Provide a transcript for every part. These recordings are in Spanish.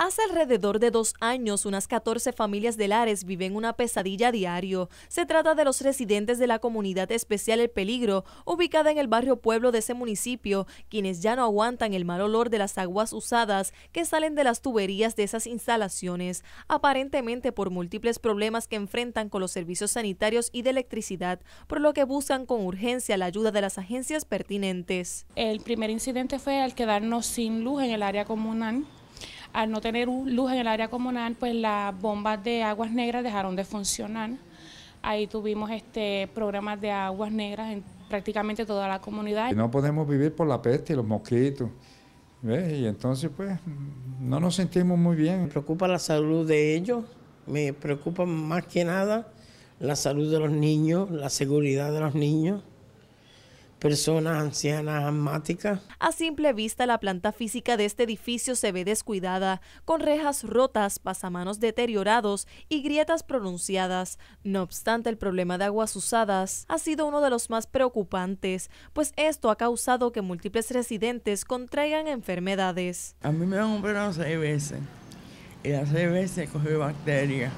Hace alrededor de dos años, unas 14 familias de Lares viven una pesadilla diario. Se trata de los residentes de la comunidad especial El Peligro, ubicada en el barrio Pueblo de ese municipio, quienes ya no aguantan el mal olor de las aguas usadas que salen de las tuberías de esas instalaciones, aparentemente por múltiples problemas que enfrentan con los servicios sanitarios y de electricidad, por lo que buscan con urgencia la ayuda de las agencias pertinentes. El primer incidente fue al quedarnos sin luz en el área comunal al no tener luz en el área comunal, pues las bombas de aguas negras dejaron de funcionar. Ahí tuvimos este programas de aguas negras en prácticamente toda la comunidad. no podemos vivir por la peste y los mosquitos. Y entonces pues no nos sentimos muy bien. Me preocupa la salud de ellos, me preocupa más que nada la salud de los niños, la seguridad de los niños personas ancianas asmáticas. A simple vista, la planta física de este edificio se ve descuidada, con rejas rotas, pasamanos deteriorados y grietas pronunciadas. No obstante, el problema de aguas usadas ha sido uno de los más preocupantes, pues esto ha causado que múltiples residentes contraigan enfermedades. A mí me han operado seis veces y las seis veces bacterias.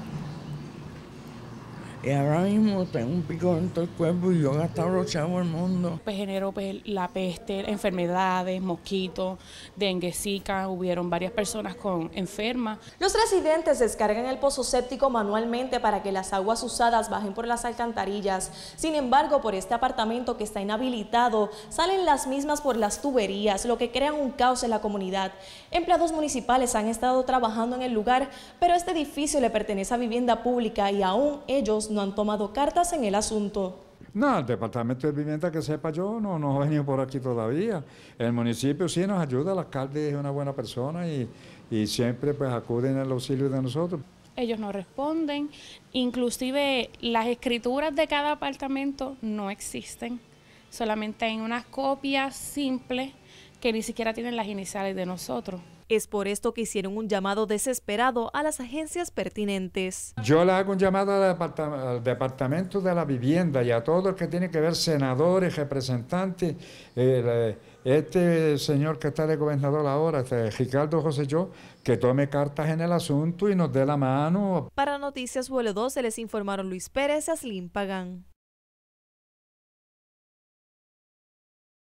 Y ahora mismo tengo un pico en todo el cuerpo y yo he gastado los chavos el mundo. Pues generó pues, la peste, enfermedades, mosquitos, dengue, zika. Hubieron varias personas con enfermas. Los residentes descargan el pozo séptico manualmente para que las aguas usadas bajen por las alcantarillas. Sin embargo, por este apartamento que está inhabilitado, salen las mismas por las tuberías, lo que crea un caos en la comunidad. Empleados municipales han estado trabajando en el lugar, pero este edificio le pertenece a vivienda pública y aún ellos no han tomado cartas en el asunto. No, el Departamento de Vivienda, que sepa yo, no, no ha venido por aquí todavía. El municipio sí nos ayuda, el alcalde es una buena persona y, y siempre pues acuden al auxilio de nosotros. Ellos no responden, inclusive las escrituras de cada apartamento no existen, solamente hay unas copias simples que ni siquiera tienen las iniciales de nosotros. Es por esto que hicieron un llamado desesperado a las agencias pertinentes. Yo le hago un llamado al, departamento, de la Vivienda y a todo el que tiene que ver, senadores, representantes, eh, este señor que está de gobernador ahora, este Ricardo José Yo, que tome cartas en el asunto y nos dé la mano. Para Noticias Vuelo 2 se les informaron Luis Pérez y Pagán.